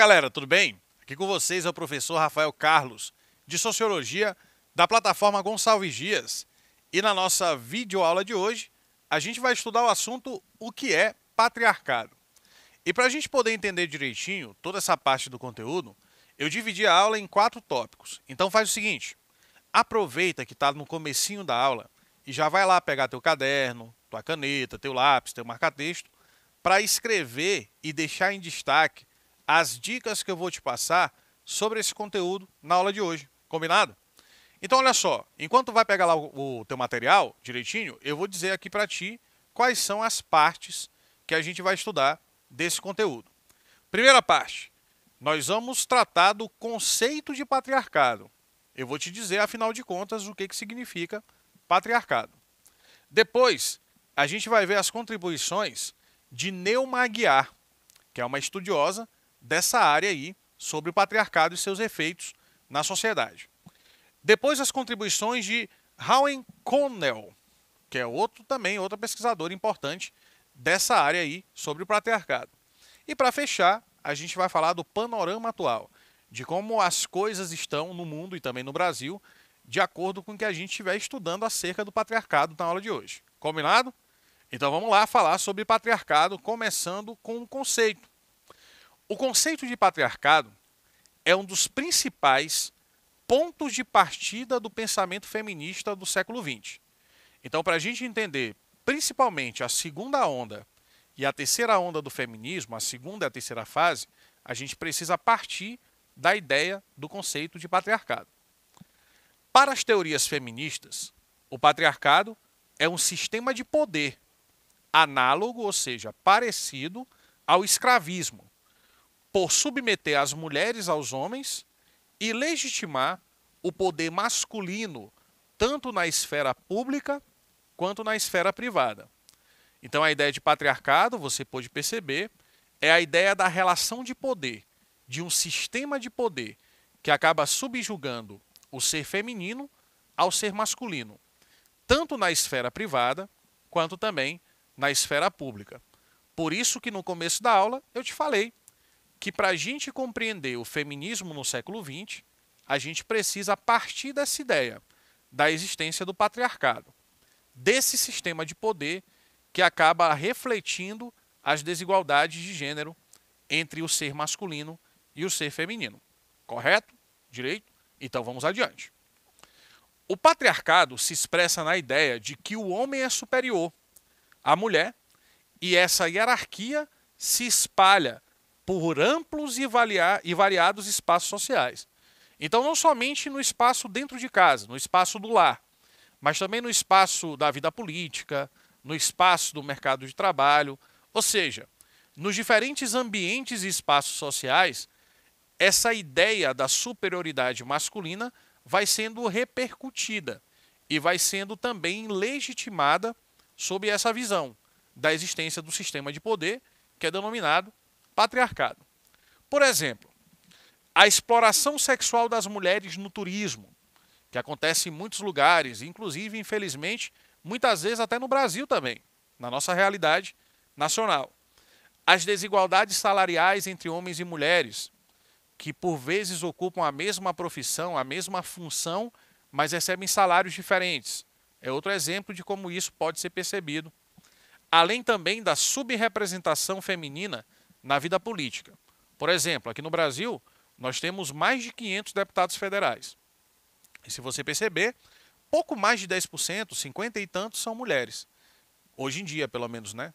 galera, tudo bem? Aqui com vocês é o professor Rafael Carlos, de Sociologia, da plataforma Gonçalves Dias. E na nossa videoaula de hoje, a gente vai estudar o assunto O que é patriarcado. E para a gente poder entender direitinho toda essa parte do conteúdo, eu dividi a aula em quatro tópicos. Então faz o seguinte, aproveita que está no comecinho da aula e já vai lá pegar teu caderno, tua caneta, teu lápis, teu marca-texto, para escrever e deixar em destaque as dicas que eu vou te passar sobre esse conteúdo na aula de hoje. Combinado? Então, olha só, enquanto vai pegar lá o, teu material direitinho, eu vou dizer aqui para ti quais são as partes que a gente vai estudar desse conteúdo. Primeira parte, nós vamos tratar do conceito de patriarcado. Eu vou te dizer, afinal de contas, o que, que significa patriarcado. Depois, a gente vai ver as contribuições de Neumaguiar, que é uma estudiosa dessa área aí sobre o patriarcado e seus efeitos na sociedade. Depois as contribuições de Howen Connell, que é outro também, outro pesquisador importante dessa área aí sobre o patriarcado. E para fechar, a gente vai falar do panorama atual, de como as coisas estão no mundo e também no Brasil, de acordo com o que a gente estiver estudando acerca do patriarcado na aula de hoje. Combinado? Então vamos lá falar sobre patriarcado, começando com um conceito, o conceito de patriarcado é um dos principais pontos de partida do pensamento feminista do século XX. Então, para a gente entender principalmente a segunda onda e a terceira onda do feminismo, a segunda e a terceira fase, a gente precisa partir da ideia do conceito de patriarcado. Para as teorias feministas, o patriarcado é um sistema de poder análogo, ou seja, parecido ao escravismo, por submeter as mulheres aos homens e legitimar o poder masculino tanto na esfera pública quanto na esfera privada. Então a ideia de patriarcado, você pode perceber, é a ideia da relação de poder, de um sistema de poder que acaba subjugando o ser feminino ao ser masculino, tanto na esfera privada quanto também na esfera pública. Por isso que no começo da aula eu te falei que para a gente compreender o feminismo no século XX, a gente precisa partir dessa ideia da existência do patriarcado, desse sistema de poder que acaba refletindo as desigualdades de gênero entre o ser masculino e o ser feminino. Correto? Direito? Então vamos adiante. O patriarcado se expressa na ideia de que o homem é superior à mulher e essa hierarquia se espalha por amplos e, e variados espaços sociais. Então, não somente no espaço dentro de casa, no espaço do lar, mas também no espaço da vida política, no espaço do mercado de trabalho, ou seja, nos diferentes ambientes e espaços sociais, essa ideia da superioridade masculina vai sendo repercutida e vai sendo também legitimada sob essa visão da existência do sistema de poder, que é denominado patriarcado. Por exemplo, a exploração sexual das mulheres no turismo, que acontece em muitos lugares, inclusive, infelizmente, muitas vezes até no Brasil também, na nossa realidade nacional. As desigualdades salariais entre homens e mulheres, que por vezes ocupam a mesma profissão, a mesma função, mas recebem salários diferentes. É outro exemplo de como isso pode ser percebido. Além também da subrepresentação feminina na vida política. Por exemplo, aqui no Brasil, nós temos mais de 500 deputados federais. E se você perceber, pouco mais de 10%, 50 e tantos, são mulheres. Hoje em dia, pelo menos, né?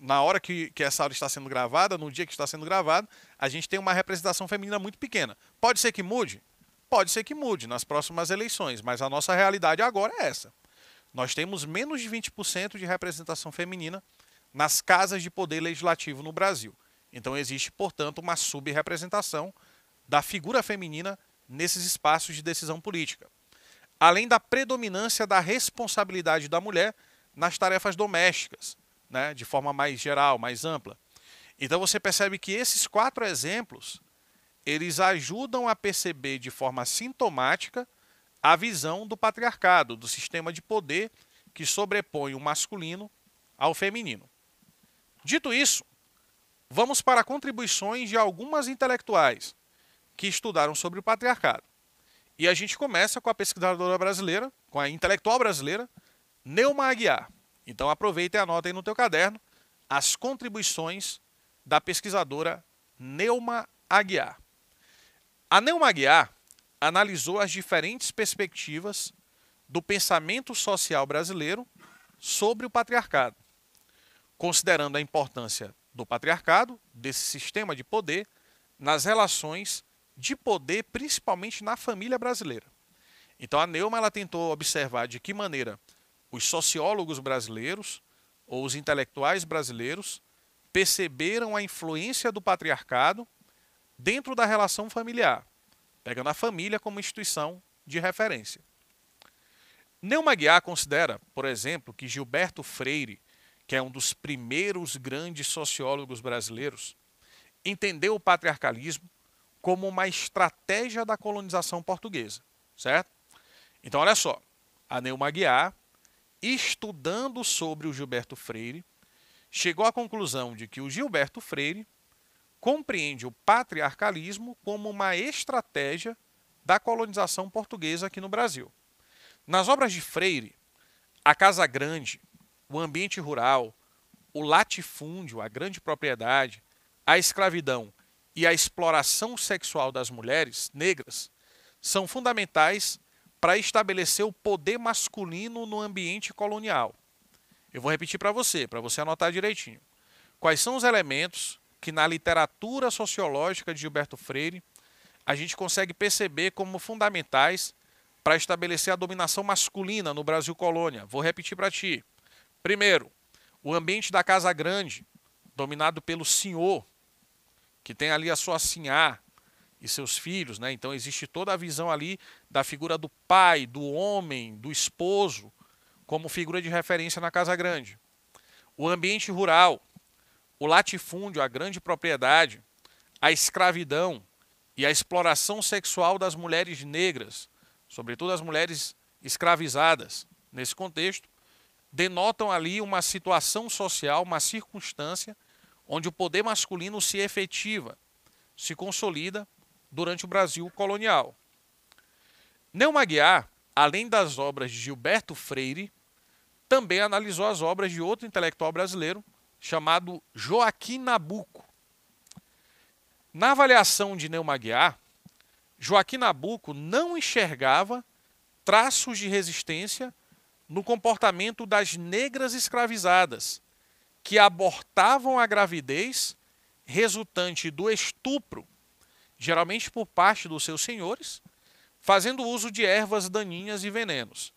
Na hora que, que essa aula está sendo gravada, no dia que está sendo gravado, a gente tem uma representação feminina muito pequena. Pode ser que mude? Pode ser que mude nas próximas eleições, mas a nossa realidade agora é essa. Nós temos menos de 20% de representação feminina nas casas de poder legislativo no Brasil. Então existe, portanto, uma subrepresentação da figura feminina nesses espaços de decisão política. Além da predominância da responsabilidade da mulher nas tarefas domésticas, né, de forma mais geral, mais ampla. Então você percebe que esses quatro exemplos, eles ajudam a perceber de forma sintomática a visão do patriarcado, do sistema de poder que sobrepõe o masculino ao feminino. Dito isso, vamos para contribuições de algumas intelectuais que estudaram sobre o patriarcado. E a gente começa com a pesquisadora brasileira, com a intelectual brasileira, Neuma Aguiar. Então aproveita e anota aí no teu caderno as contribuições da pesquisadora Neuma Aguiar. A Neuma Aguiar analisou as diferentes perspectivas do pensamento social brasileiro sobre o patriarcado, considerando a importância do patriarcado, desse sistema de poder, nas relações de poder, principalmente na família brasileira. Então a Neuma ela tentou observar de que maneira os sociólogos brasileiros ou os intelectuais brasileiros perceberam a influência do patriarcado dentro da relação familiar, pegando a família como instituição de referência. Neuma Guiar considera, por exemplo, que Gilberto Freire que é um dos primeiros grandes sociólogos brasileiros, entendeu o patriarcalismo como uma estratégia da colonização portuguesa, certo? Então, olha só, a Neuma Guiar, estudando sobre o Gilberto Freire, chegou à conclusão de que o Gilberto Freire compreende o patriarcalismo como uma estratégia da colonização portuguesa aqui no Brasil. Nas obras de Freire, a Casa Grande o ambiente rural, o latifúndio, a grande propriedade, a escravidão e a exploração sexual das mulheres negras são fundamentais para estabelecer o poder masculino no ambiente colonial. Eu vou repetir para você, para você anotar direitinho. Quais são os elementos que na literatura sociológica de Gilberto Freire a gente consegue perceber como fundamentais para estabelecer a dominação masculina no Brasil colônia? Vou repetir para ti. Primeiro, o ambiente da casa grande, dominado pelo senhor, que tem ali a sua sinhá e seus filhos, né? Então existe toda a visão ali da figura do pai, do homem, do esposo, como figura de referência na casa grande. O ambiente rural, o latifúndio, a grande propriedade, a escravidão e a exploração sexual das mulheres negras, sobretudo as mulheres escravizadas. Nesse contexto, denotam ali uma situação social, uma circunstância onde o poder masculino se efetiva, se consolida durante o Brasil colonial. Neumann além das obras de Gilberto Freire, também analisou as obras de outro intelectual brasileiro chamado Joaquim Nabuco. Na avaliação de Neumann Joaquim Nabuco não enxergava traços de resistência no comportamento das negras escravizadas, que abortavam a gravidez resultante do estupro, geralmente por parte dos seus senhores, fazendo uso de ervas daninhas e venenos.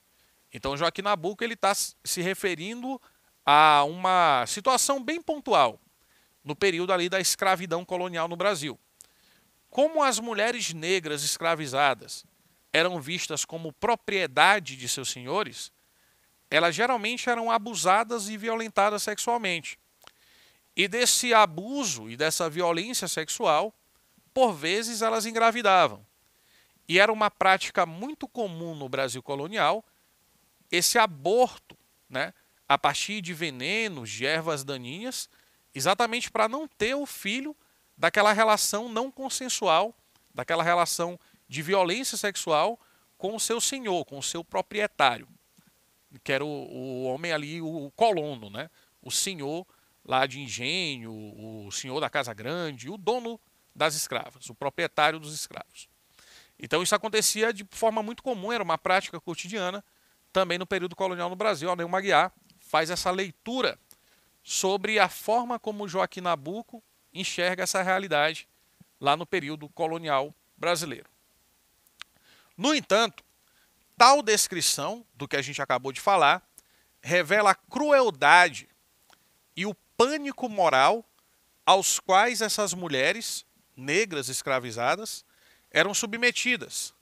Então Joaquim Nabuco ele está se referindo a uma situação bem pontual no período ali da escravidão colonial no Brasil. Como as mulheres negras escravizadas eram vistas como propriedade de seus senhores, elas geralmente eram abusadas e violentadas sexualmente. E desse abuso e dessa violência sexual, por vezes elas engravidavam. E era uma prática muito comum no Brasil colonial esse aborto, né, a partir de venenos, de ervas daninhas, exatamente para não ter o filho daquela relação não consensual, daquela relação de violência sexual com o seu senhor, com o seu proprietário que era o, o homem ali, o, o colono, né? O senhor lá de engenho, o senhor da casa grande, o dono das escravas, o proprietário dos escravos. Então isso acontecia de forma muito comum, era uma prática cotidiana também no período colonial no Brasil. o Maguiar faz essa leitura sobre a forma como Joaquim Nabuco enxerga essa realidade lá no período colonial brasileiro. No entanto, Tal descrição do que a gente acabou de falar revela a crueldade e o pânico moral aos quais essas mulheres negras escravizadas eram submetidas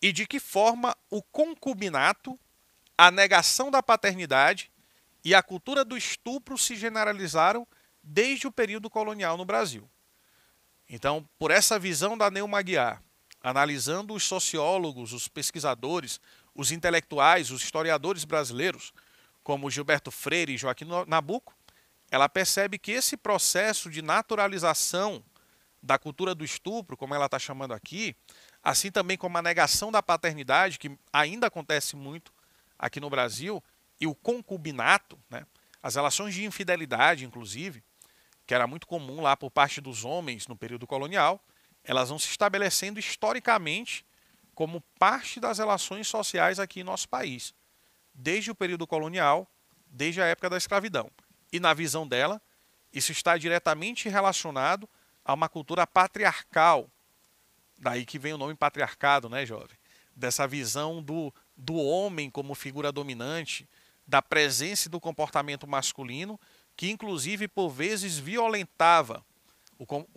e de que forma o concubinato, a negação da paternidade e a cultura do estupro se generalizaram desde o período colonial no Brasil. Então, por essa visão da Neuma Guiar, analisando os sociólogos, os pesquisadores, os intelectuais, os historiadores brasileiros, como Gilberto Freire e Joaquim Nabuco, ela percebe que esse processo de naturalização da cultura do estupro, como ela está chamando aqui, assim também como a negação da paternidade, que ainda acontece muito aqui no Brasil, e o concubinato, né? as relações de infidelidade, inclusive, que era muito comum lá por parte dos homens no período colonial, elas vão se estabelecendo historicamente como parte das relações sociais aqui em nosso país, desde o período colonial, desde a época da escravidão. E na visão dela, isso está diretamente relacionado a uma cultura patriarcal. Daí que vem o nome patriarcado, né, jovem? Dessa visão do, do homem como figura dominante, da presença e do comportamento masculino, que inclusive por vezes violentava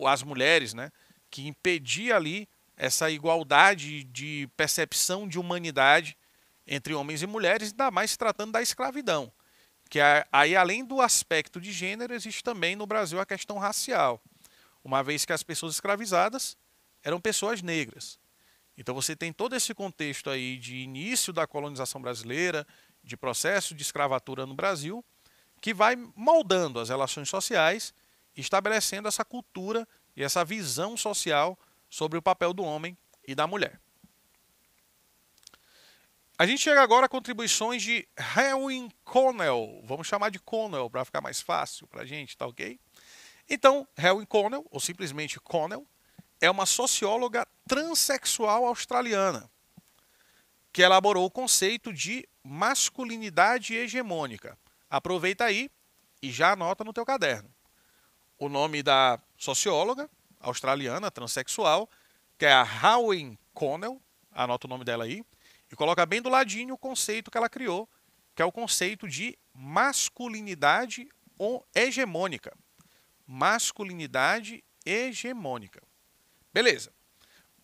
as mulheres, né? que impedia ali essa igualdade de percepção de humanidade entre homens e mulheres, ainda mais se tratando da escravidão. Que é, aí, além do aspecto de gênero, existe também no Brasil a questão racial, uma vez que as pessoas escravizadas eram pessoas negras. Então você tem todo esse contexto aí de início da colonização brasileira, de processo de escravatura no Brasil, que vai moldando as relações sociais, estabelecendo essa cultura e essa visão social sobre o papel do homem e da mulher. A gente chega agora a contribuições de Helen Connell. Vamos chamar de Connell para ficar mais fácil para a gente, tá ok? Então, Helen Connell, ou simplesmente Connell, é uma socióloga transexual australiana que elaborou o conceito de masculinidade hegemônica. Aproveita aí e já anota no teu caderno. O nome da socióloga australiana, transexual, que é a Howen Connell, anota o nome dela aí, e coloca bem do ladinho o conceito que ela criou, que é o conceito de masculinidade hegemônica. Masculinidade hegemônica. Beleza.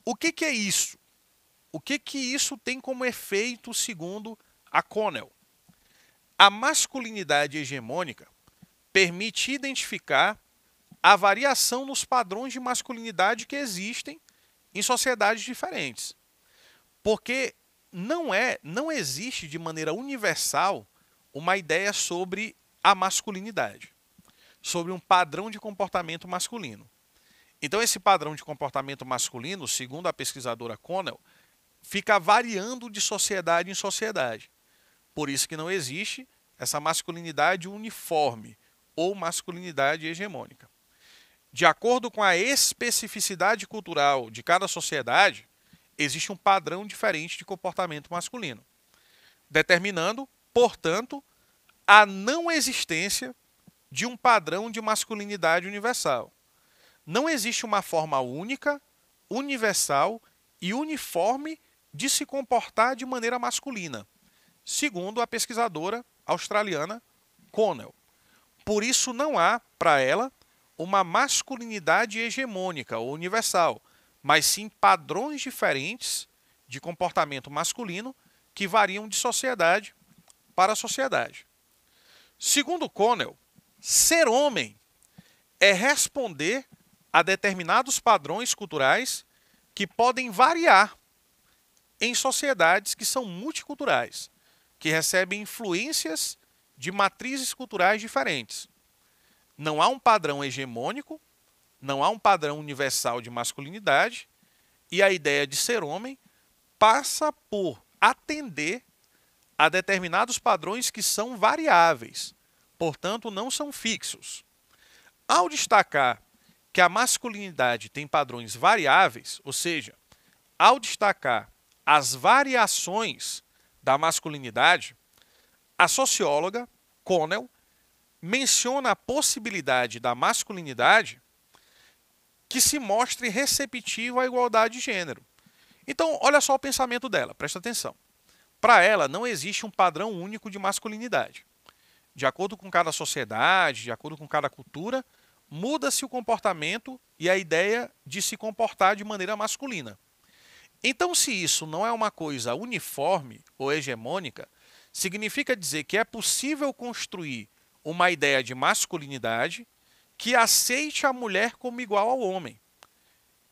O que, que é isso? O que, que isso tem como efeito, segundo a Connell? A masculinidade hegemônica permite identificar a variação nos padrões de masculinidade que existem em sociedades diferentes. Porque não é, não existe de maneira universal uma ideia sobre a masculinidade, sobre um padrão de comportamento masculino. Então esse padrão de comportamento masculino, segundo a pesquisadora Connell, fica variando de sociedade em sociedade. Por isso que não existe essa masculinidade uniforme ou masculinidade hegemônica de acordo com a especificidade cultural de cada sociedade, existe um padrão diferente de comportamento masculino, determinando, portanto, a não existência de um padrão de masculinidade universal. Não existe uma forma única, universal e uniforme de se comportar de maneira masculina, segundo a pesquisadora australiana Connell. Por isso, não há, para ela, uma masculinidade hegemônica ou universal, mas sim padrões diferentes de comportamento masculino que variam de sociedade para sociedade. Segundo Connell, ser homem é responder a determinados padrões culturais que podem variar em sociedades que são multiculturais, que recebem influências de matrizes culturais diferentes. Não há um padrão hegemônico, não há um padrão universal de masculinidade, e a ideia de ser homem passa por atender a determinados padrões que são variáveis, portanto, não são fixos. Ao destacar que a masculinidade tem padrões variáveis, ou seja, ao destacar as variações da masculinidade, a socióloga Connell menciona a possibilidade da masculinidade que se mostre receptiva à igualdade de gênero. Então, olha só o pensamento dela, presta atenção. Para ela, não existe um padrão único de masculinidade. De acordo com cada sociedade, de acordo com cada cultura, muda-se o comportamento e a ideia de se comportar de maneira masculina. Então, se isso não é uma coisa uniforme ou hegemônica, significa dizer que é possível construir uma ideia de masculinidade que aceite a mulher como igual ao homem.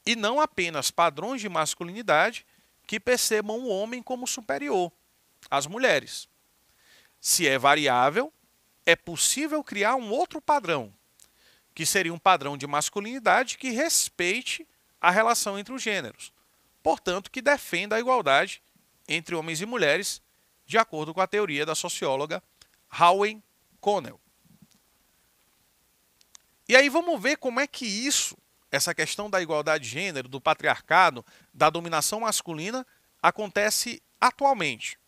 E não apenas padrões de masculinidade que percebam o homem como superior às mulheres. Se é variável, é possível criar um outro padrão, que seria um padrão de masculinidade que respeite a relação entre os gêneros, portanto, que defenda a igualdade entre homens e mulheres, de acordo com a teoria da socióloga Howen Connell. E aí vamos ver como é que isso, essa questão da igualdade de gênero, do patriarcado, da dominação masculina, acontece atualmente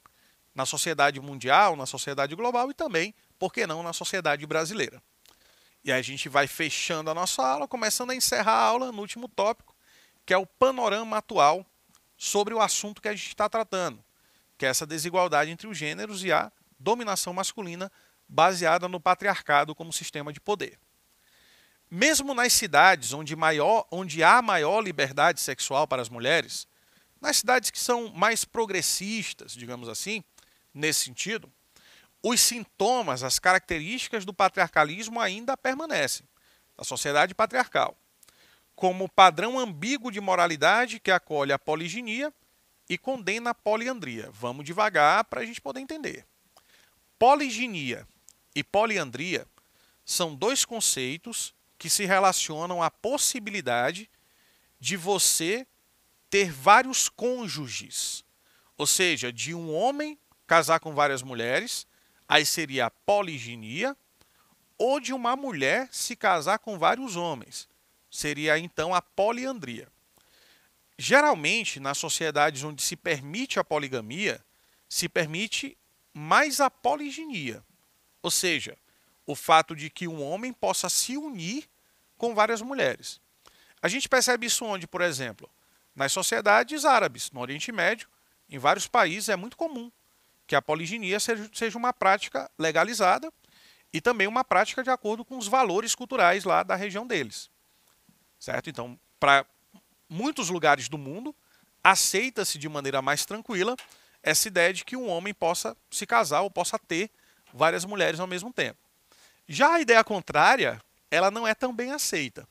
na sociedade mundial, na sociedade global e também, por que não, na sociedade brasileira. E aí a gente vai fechando a nossa aula, começando a encerrar a aula no último tópico, que é o panorama atual sobre o assunto que a gente está tratando, que é essa desigualdade entre os gêneros e a dominação masculina baseada no patriarcado como sistema de poder mesmo nas cidades onde, maior, onde há maior liberdade sexual para as mulheres, nas cidades que são mais progressistas, digamos assim, nesse sentido, os sintomas, as características do patriarcalismo ainda permanecem, a sociedade patriarcal, como padrão ambíguo de moralidade que acolhe a poliginia e condena a poliandria. Vamos devagar para a gente poder entender. Poliginia e poliandria são dois conceitos que se relacionam à possibilidade de você ter vários cônjuges. Ou seja, de um homem casar com várias mulheres, aí seria a poliginia, ou de uma mulher se casar com vários homens, seria então a poliandria. Geralmente, nas sociedades onde se permite a poligamia, se permite mais a poliginia. Ou seja, o fato de que um homem possa se unir com várias mulheres. A gente percebe isso onde, por exemplo, nas sociedades árabes, no Oriente Médio, em vários países é muito comum que a poliginia seja uma prática legalizada e também uma prática de acordo com os valores culturais lá da região deles. Certo? Então, para muitos lugares do mundo, aceita-se de maneira mais tranquila essa ideia de que um homem possa se casar ou possa ter várias mulheres ao mesmo tempo. Já a ideia contrária, ela não é tão bem aceita.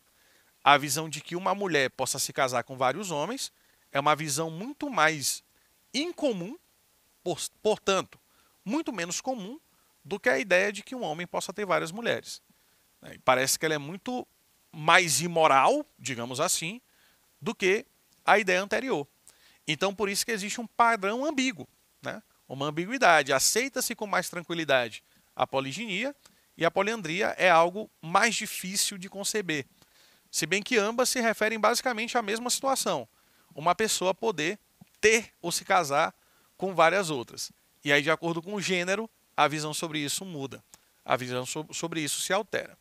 A visão de que uma mulher possa se casar com vários homens é uma visão muito mais incomum, portanto, muito menos comum do que a ideia de que um homem possa ter várias mulheres. Né? Parece que ela é muito mais imoral, digamos assim, do que a ideia anterior. Então, por isso que existe um padrão ambíguo, né? uma ambiguidade. Aceita-se com mais tranquilidade a poliginia e a poliandria é algo mais difícil de conceber. Se bem que ambas se referem basicamente à mesma situação: uma pessoa poder ter ou se casar com várias outras. E aí, de acordo com o gênero, a visão sobre isso muda, a visão sobre isso se altera.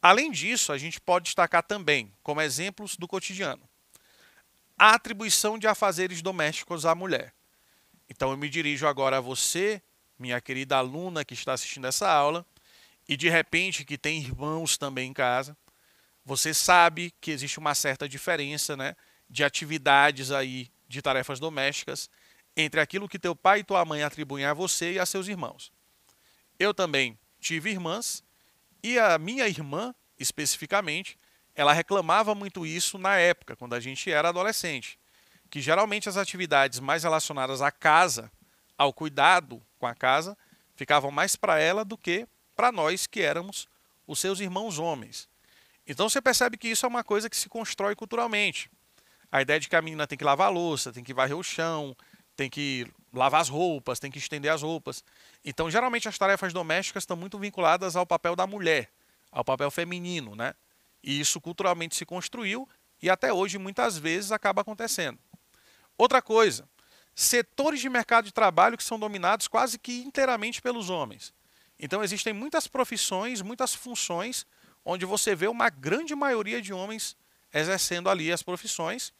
Além disso, a gente pode destacar também, como exemplos do cotidiano, a atribuição de afazeres domésticos à mulher. Então, eu me dirijo agora a você, minha querida aluna que está assistindo essa aula, e de repente que tem irmãos também em casa, você sabe que existe uma certa diferença né, de atividades aí, de tarefas domésticas, entre aquilo que teu pai e tua mãe atribuem a você e a seus irmãos. Eu também tive irmãs, e a minha irmã, especificamente, ela reclamava muito isso na época, quando a gente era adolescente, que geralmente as atividades mais relacionadas à casa, ao cuidado com a casa, ficavam mais para ela do que para nós que éramos os seus irmãos homens. Então você percebe que isso é uma coisa que se constrói culturalmente. A ideia de que a menina tem que lavar a louça, tem que varrer o chão, tem que lavar as roupas, tem que estender as roupas. Então, geralmente as tarefas domésticas estão muito vinculadas ao papel da mulher, ao papel feminino, né? E isso culturalmente se construiu e até hoje muitas vezes acaba acontecendo. Outra coisa, setores de mercado de trabalho que são dominados quase que inteiramente pelos homens. Então existem muitas profissões, muitas funções onde você vê uma grande maioria de homens exercendo ali as profissões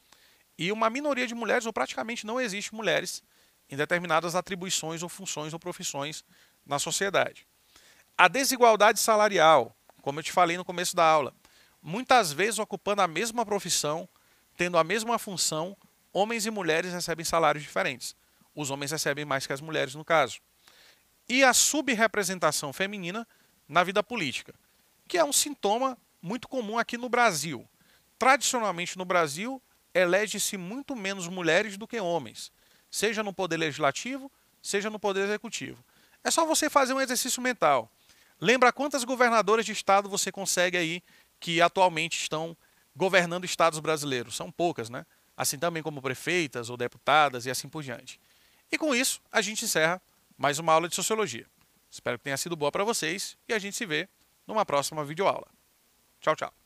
e uma minoria de mulheres, ou praticamente não existe mulheres em determinadas atribuições ou funções ou profissões na sociedade. A desigualdade salarial, como eu te falei no começo da aula, muitas vezes ocupando a mesma profissão, tendo a mesma função, homens e mulheres recebem salários diferentes. Os homens recebem mais que as mulheres, no caso e a subrepresentação feminina na vida política, que é um sintoma muito comum aqui no Brasil. Tradicionalmente no Brasil, elege-se muito menos mulheres do que homens, seja no poder legislativo, seja no poder executivo. É só você fazer um exercício mental. Lembra quantas governadoras de estado você consegue aí que atualmente estão governando estados brasileiros? São poucas, né? Assim também como prefeitas ou deputadas e assim por diante. E com isso, a gente encerra mais uma aula de sociologia. Espero que tenha sido boa para vocês e a gente se vê numa próxima videoaula. Tchau, tchau.